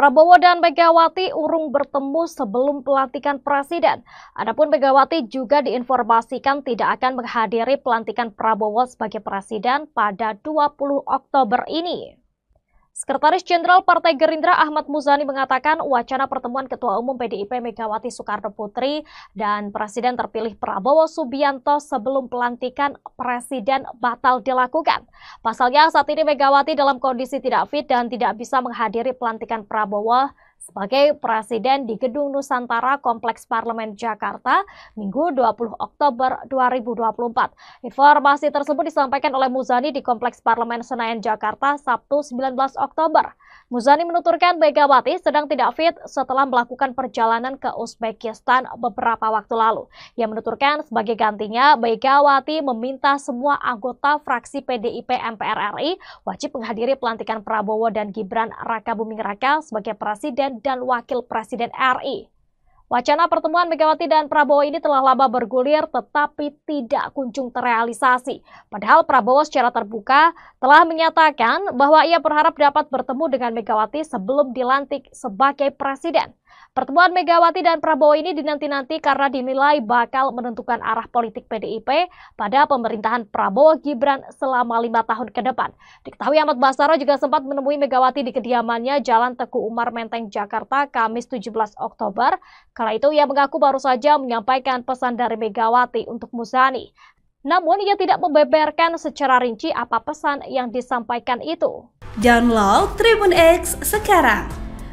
Prabowo dan Megawati urung bertemu sebelum pelantikan presiden. Adapun Megawati juga diinformasikan tidak akan menghadiri pelantikan Prabowo sebagai presiden pada 20 Oktober ini. Sekretaris Jenderal Partai Gerindra Ahmad Muzani mengatakan wacana pertemuan Ketua Umum PDIP Megawati Soekarno Putri dan Presiden terpilih Prabowo Subianto sebelum pelantikan Presiden batal dilakukan. Pasalnya saat ini Megawati dalam kondisi tidak fit dan tidak bisa menghadiri pelantikan Prabowo sebagai presiden di Gedung Nusantara Kompleks Parlemen Jakarta Minggu 20 Oktober 2024. Informasi tersebut disampaikan oleh Muzani di Kompleks Parlemen Senayan Jakarta Sabtu 19 Oktober. Muzani menuturkan Megawati sedang tidak fit setelah melakukan perjalanan ke Uzbekistan beberapa waktu lalu. Ia menuturkan sebagai gantinya Megawati meminta semua anggota fraksi PDIP MPR RI wajib menghadiri pelantikan Prabowo dan Gibran Raka Buming Raka sebagai presiden dan wakil presiden RI. Wacana pertemuan Megawati dan Prabowo ini telah lama bergulir tetapi tidak kunjung terrealisasi. Padahal Prabowo secara terbuka telah menyatakan bahwa ia berharap dapat bertemu dengan Megawati sebelum dilantik sebagai presiden. Pertemuan Megawati dan Prabowo ini dinanti-nanti karena dinilai bakal menentukan arah politik PDIP pada pemerintahan Prabowo Gibran selama lima tahun ke depan. Diketahui Ahmad Basara juga sempat menemui Megawati di kediamannya Jalan Teku Umar Menteng, Jakarta, Kamis 17 Oktober. Kala itu ia mengaku baru saja menyampaikan pesan dari Megawati untuk Muzani. Namun ia tidak membeberkan secara rinci apa pesan yang disampaikan itu. Download Tribun X sekarang